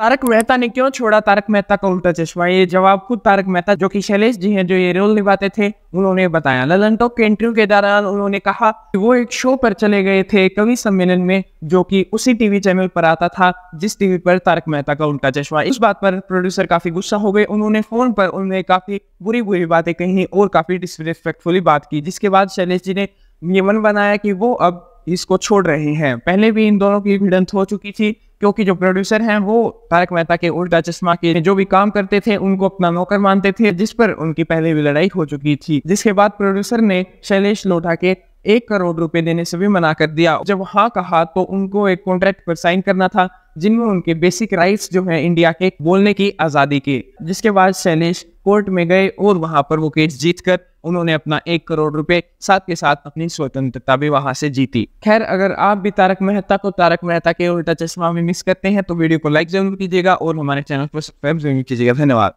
तारक मेहता ने क्यों छोड़ा तारक मेहता का उल्टा चश्मा ये जवाब खुद तारक मेहता जो कि शैलेश जी हैं जो ये रोल निभाते थे उन्होंने बताया ललन टॉप के इंटरव्यू के दौरान उन्होंने कहा कि वो एक शो पर चले गए थे कवि सम्मेलन में जो कि उसी टीवी चैनल पर आता था जिस टीवी पर तारक मेहता का उल्टा चश्मा इस बात पर प्रोड्यूसर काफी गुस्सा हो गए उन्होंने फोन पर उन्होंने काफी बुरी बुरी बातें कही और काफी डिसरिस्पेक्टफुली बात की जिसके बाद शैलेश जी ने ये मन बनाया कि वो अब इसको छोड़ रहे हैं पहले भी इन दोनों की भिड़ंत हो चुकी थी क्योंकि जो प्रोड्यूसर हैं वो तारक मेहता के उल्टा चश्मा के जो भी काम करते थे उनको अपना नौकर मानते थे जिस पर उनकी पहले भी लड़ाई हो चुकी थी जिसके बाद प्रोड्यूसर ने शैलेश लोढ़ा के एक करोड़ रुपए देने से भी मना कर दिया जब हाँ कहा तो उनको एक कॉन्ट्रैक्ट पर साइन करना था जिनमें उनके बेसिक राइट्स जो है इंडिया के बोलने की आजादी के जिसके बाद शैलेश कोर्ट में गए और वहां पर वो केस जीतकर उन्होंने अपना एक करोड़ रुपए साथ के साथ अपनी स्वतंत्रता भी वहां से जीती खैर अगर आप भी तारक मेहता को तारक मेहता के उल्टा चश्मा में मिस करते हैं तो वीडियो को लाइक जरूर कीजिएगा और हमारे चैनल को सब्सक्राइब जरूर कीजिएगा धन्यवाद